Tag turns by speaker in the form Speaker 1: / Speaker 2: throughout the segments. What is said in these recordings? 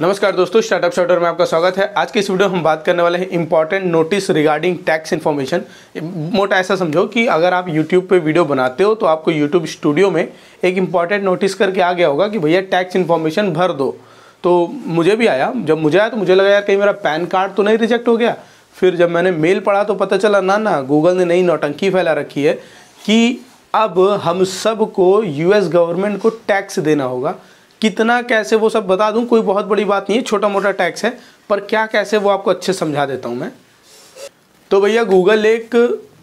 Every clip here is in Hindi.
Speaker 1: नमस्कार दोस्तों स्टार्टअप शॉर्टर में आपका स्वागत है आज की इस वीडियो में हम बात करने वाले हैं important notice regarding tax information मोटा ऐसा समझो कि अगर आप यूट्यूब पे वीडियो बनाते हो तो आपको यूट्यूब स्टूडियो में एक इम्पॉर्टेंट नोटिस करके आ गया होगा कि भैया टैक्स इन्फॉर्मेशन भर दो तो मुझे भी आया जब मुझे आया तो मुझे लगा यार कहीं मेरा पैन कार्ड तो नहीं रिजेक्ट हो गया फिर जब मैंने मेल पढ़ा तो पता चला ना ना गूगल ने नई नौटंकी फैला रखी है कि अब हम सबको यूएस गवर्नमेंट को टैक्स देना होगा कितना कैसे वो सब बता दूँ कोई बहुत बड़ी बात नहीं है छोटा मोटा टैक्स है पर क्या कैसे वो आपको अच्छे समझा देता हूँ मैं तो भैया गूगल एक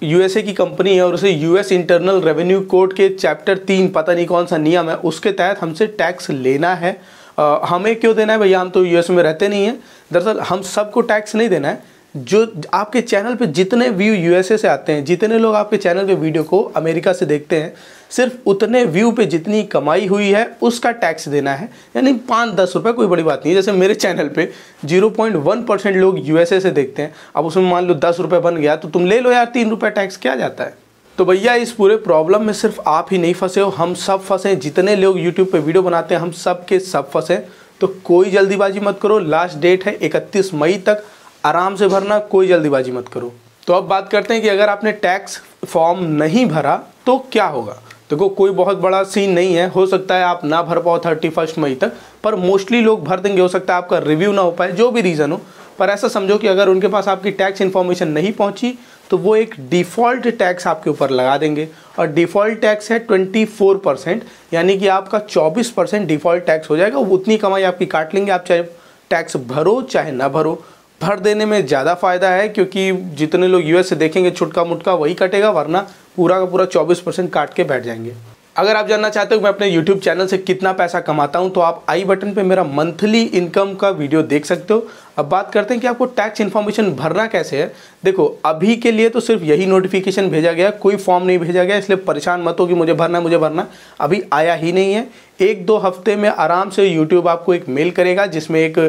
Speaker 1: यूएसए की कंपनी है और उसे यूएस इंटरनल रेवेन्यू कोड के चैप्टर तीन पता नहीं कौन सा नियम है उसके तहत हमसे टैक्स लेना है आ, हमें क्यों देना है भैया हम तो यूएस में रहते नहीं हैं दरअसल हम सबको टैक्स नहीं देना है जो आपके चैनल पे जितने व्यू यूएसए से आते हैं जितने लोग आपके चैनल पे वीडियो को अमेरिका से देखते हैं सिर्फ उतने व्यू पे जितनी कमाई हुई है उसका टैक्स देना है यानी पाँच दस रुपये कोई बड़ी बात नहीं जैसे मेरे चैनल पे जीरो पॉइंट वन परसेंट लोग यूएसए से देखते हैं अब उसमें मान लो दस रुपये बन गया तो तुम ले लो यार तीन रुपये टैक्स क्या जाता है तो भैया इस पूरे प्रॉब्लम में सिर्फ आप ही नहीं फंसे हो हम सब फंसे जितने लोग यूट्यूब पर वीडियो बनाते हैं हम सब के सब फंसे तो कोई जल्दीबाजी मत करो लास्ट डेट है इकतीस मई तक आराम से भरना कोई जल्दीबाजी मत करो तो अब बात करते हैं कि अगर आपने टैक्स फॉर्म नहीं भरा तो क्या होगा देखो कोई बहुत बड़ा सीन नहीं है हो सकता है आप ना भर पाओ थर्टी फर्स्ट मई तक पर मोस्टली लोग भर देंगे हो सकता है आपका रिव्यू ना हो पाए जो भी रीज़न हो पर ऐसा समझो कि अगर उनके पास आपकी टैक्स इन्फॉर्मेशन नहीं पहुंची तो वो एक डिफ़ॉल्ट टैक्स आपके ऊपर लगा देंगे और डिफ़ॉल्ट टैक्स है 24 परसेंट यानी कि आपका 24 परसेंट डिफ़ॉल्ट टैक्स हो जाएगा उतनी कमाई आपकी काट लेंगे आप चाहे टैक्स भरो चाहे ना भरो भर देने में ज़्यादा फ़ायदा है क्योंकि जितने लोग यूएस से देखेंगे छुटका मुटका वही कटेगा वरना पूरा का पूरा चौबीस परसेंट काट के बैठ जाएंगे अगर आप जानना चाहते हो मैं अपने YouTube चैनल से कितना पैसा कमाता हूं तो आप आई बटन पे मेरा मंथली इनकम का वीडियो देख सकते हो अब बात करते हैं कि आपको टैक्स इन्फॉर्मेशन भरना कैसे है देखो अभी के लिए तो सिर्फ यही नोटिफिकेशन भेजा गया कोई फॉर्म नहीं भेजा गया इसलिए परेशान मत हो कि मुझे भरना मुझे भरना अभी आया ही नहीं है एक दो हफ्ते में आराम से यूट्यूब आपको एक मेल करेगा जिसमें एक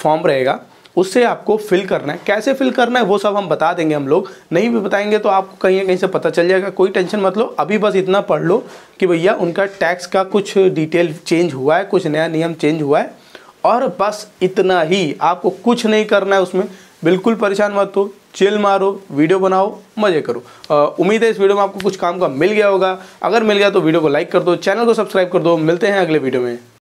Speaker 1: फॉर्म रहेगा उससे आपको फिल करना है कैसे फिल करना है वो सब हम बता देंगे हम लोग नहीं भी बताएंगे तो आपको कहीं ना कहीं से पता चल जाएगा कोई टेंशन मत लो अभी बस इतना पढ़ लो कि भैया उनका टैक्स का कुछ डिटेल चेंज हुआ है कुछ नया नियम चेंज हुआ है और बस इतना ही आपको कुछ नहीं करना है उसमें बिल्कुल परेशान मत हो चिल मारो वीडियो बनाओ मज़े करो उम्मीद है इस वीडियो में आपको कुछ काम का मिल गया होगा अगर मिल गया तो वीडियो को लाइक कर दो चैनल को सब्सक्राइब कर दो मिलते हैं अगले वीडियो में